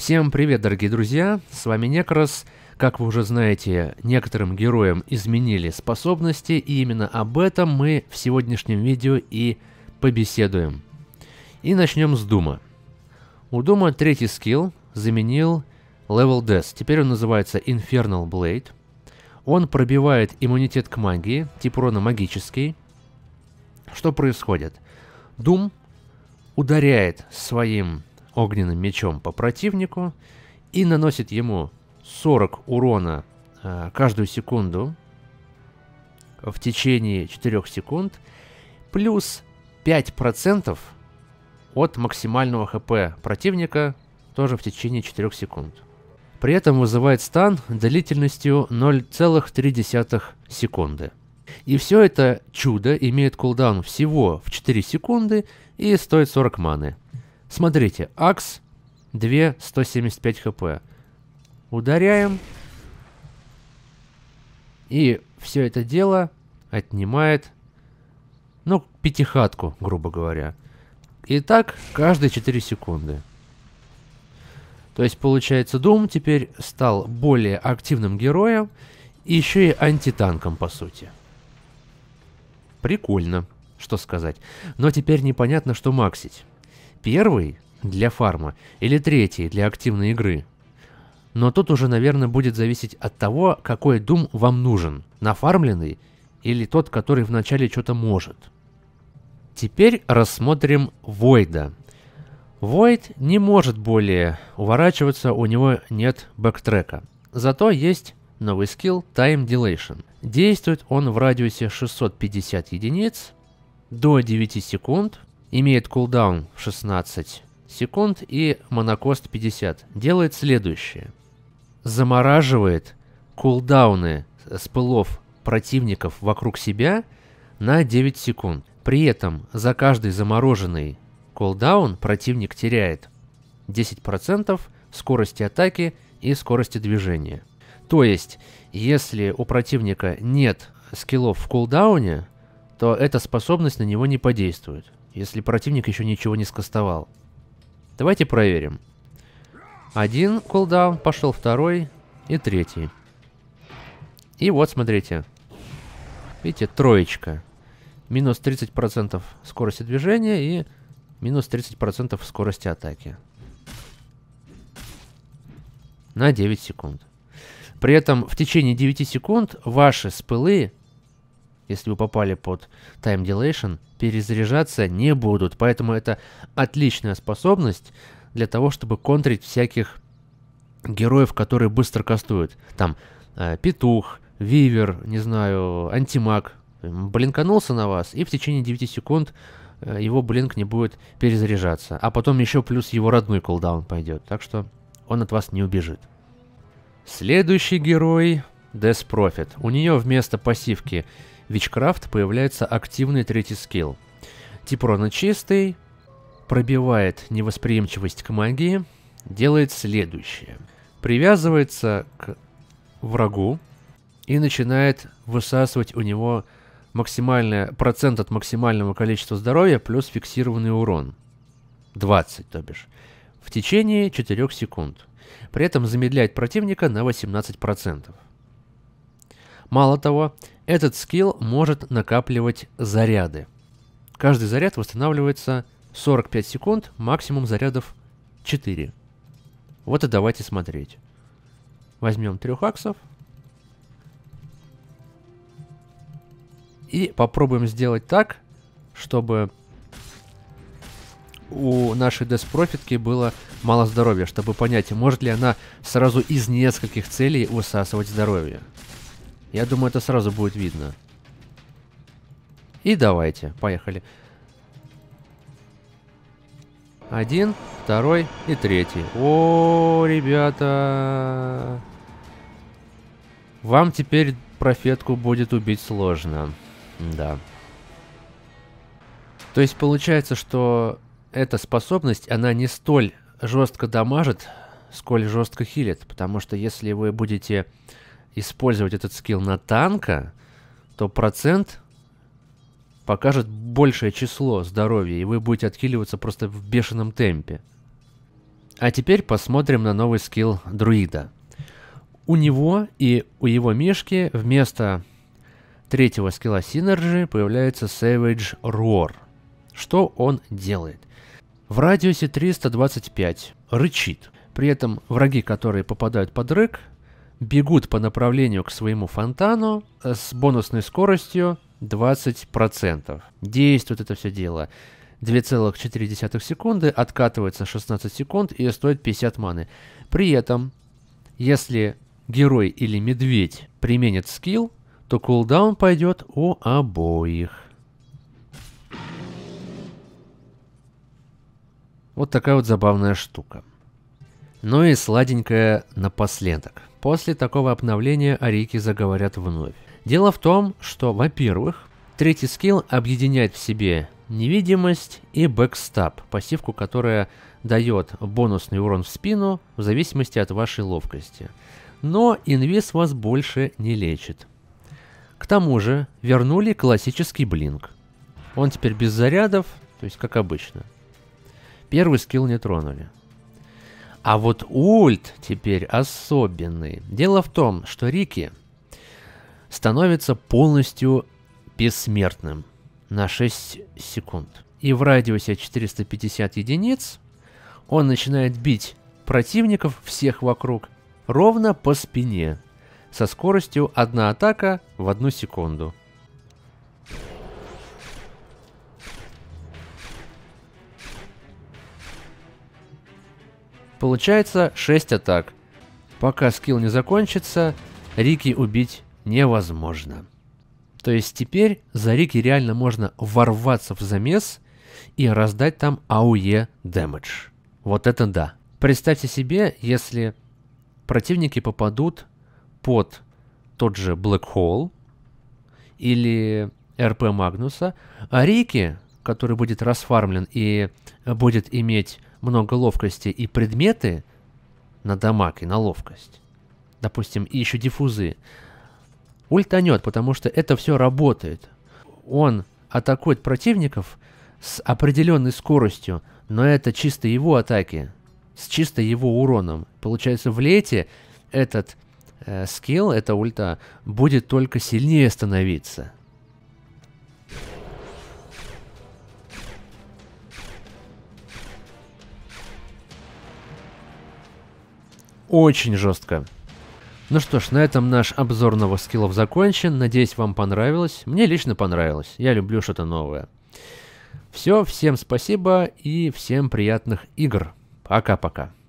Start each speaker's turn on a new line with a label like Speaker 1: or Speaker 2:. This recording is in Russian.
Speaker 1: Всем привет, дорогие друзья, с вами Некрос. Как вы уже знаете, некоторым героям изменили способности, и именно об этом мы в сегодняшнем видео и побеседуем. И начнем с Дума. У Дума третий скилл заменил Level Death, теперь он называется Infernal Blade. Он пробивает иммунитет к магии, тип урона магический. Что происходит? Дум ударяет своим огненным мечом по противнику и наносит ему 40 урона э, каждую секунду в течение 4 секунд, плюс 5% от максимального хп противника тоже в течение 4 секунд. При этом вызывает стан длительностью 0,3 секунды. И все это чудо имеет кулдаун всего в 4 секунды и стоит 40 маны. Смотрите, Акс 2, 175 хп. Ударяем. И все это дело отнимает, ну, пятихатку, грубо говоря. И так каждые 4 секунды. То есть, получается, Дум теперь стал более активным героем, и еще и антитанком, по сути. Прикольно, что сказать. Но теперь непонятно, что максить. Первый для фарма или третий для активной игры. Но тут уже, наверное, будет зависеть от того, какой дум вам нужен. Нафармленный или тот, который вначале что-то может. Теперь рассмотрим Войда. Войд не может более уворачиваться, у него нет бэктрека. Зато есть новый скилл Time Dilation. Действует он в радиусе 650 единиц до 9 секунд имеет кулдаун 16 секунд и монокост 50, делает следующее. Замораживает кулдауны с пылов противников вокруг себя на 9 секунд. При этом за каждый замороженный кулдаун противник теряет 10% скорости атаки и скорости движения. То есть, если у противника нет скиллов в кулдауне, то эта способность на него не подействует если противник еще ничего не скастовал. Давайте проверим. Один кулдаун, пошел второй и третий. И вот, смотрите. Видите, троечка. Минус 30% скорости движения и минус 30% скорости атаки. На 9 секунд. При этом в течение 9 секунд ваши спылы если вы попали под Time Dilation, перезаряжаться не будут. Поэтому это отличная способность для того, чтобы контрить всяких героев, которые быстро кастуют. Там э, Петух, Вивер, не знаю, Антимаг. Блинканулся на вас, и в течение 9 секунд э, его блинк не будет перезаряжаться. А потом еще плюс его родной колдаун пойдет, так что он от вас не убежит. Следующий герой Death Profit. У нее вместо пассивки Witchcraft появляется активный третий скилл. Тип урона чистый, пробивает невосприимчивость к магии, делает следующее. Привязывается к врагу и начинает высасывать у него максимальный процент от максимального количества здоровья плюс фиксированный урон. 20, то бишь. В течение 4 секунд. При этом замедляет противника на 18%. Мало того, этот скилл может накапливать заряды. Каждый заряд восстанавливается 45 секунд, максимум зарядов 4. Вот и давайте смотреть. Возьмем трех аксов. И попробуем сделать так, чтобы у нашей деспрофитки было мало здоровья, чтобы понять, может ли она сразу из нескольких целей высасывать здоровье. Я думаю, это сразу будет видно. И давайте, поехали. Один, второй и третий. О, ребята! Вам теперь профетку будет убить сложно. Да. То есть получается, что эта способность, она не столь жестко дамажит, сколь жестко хилит. Потому что если вы будете использовать этот скилл на танка, то процент покажет большее число здоровья, и вы будете откиливаться просто в бешеном темпе. А теперь посмотрим на новый скилл друида. У него и у его мишки вместо третьего скилла Синерджи появляется Savage Roar. Что он делает? В радиусе 325 рычит. При этом враги, которые попадают под рык, бегут по направлению к своему фонтану э, с бонусной скоростью 20%. Действует это все дело 2,4 секунды, откатывается 16 секунд и стоит 50 маны. При этом, если герой или медведь применит скилл, то кулдаун пойдет у обоих. Вот такая вот забавная штука. Ну и сладенькая напоследок. После такого обновления о заговорят вновь. Дело в том, что, во-первых, третий скилл объединяет в себе невидимость и бэкстап, пассивку, которая дает бонусный урон в спину в зависимости от вашей ловкости. Но инвиз вас больше не лечит. К тому же вернули классический блинк. Он теперь без зарядов, то есть как обычно. Первый скилл не тронули. А вот ульт теперь особенный. Дело в том, что Рики становится полностью бессмертным на 6 секунд. И в радиусе 450 единиц он начинает бить противников всех вокруг ровно по спине со скоростью одна атака в одну секунду. Получается 6 атак. Пока скилл не закончится, Рики убить невозможно. То есть теперь за Рики реально можно ворваться в замес и раздать там АУЕ дэмэдж. Вот это да. Представьте себе, если противники попадут под тот же Black Hole или РП Магнуса, а Рики, который будет расфармлен и будет иметь много ловкости и предметы на дамаг и на ловкость. Допустим, и еще диффузы. Ультанет, потому что это все работает. Он атакует противников с определенной скоростью, но это чисто его атаки, с чисто его уроном. Получается, в лете этот э, скилл, эта ульта, будет только сильнее становиться. очень жестко. Ну что ж, на этом наш обзор новых скиллов закончен. Надеюсь, вам понравилось. Мне лично понравилось. Я люблю что-то новое. Все, всем спасибо и всем приятных игр. Пока-пока.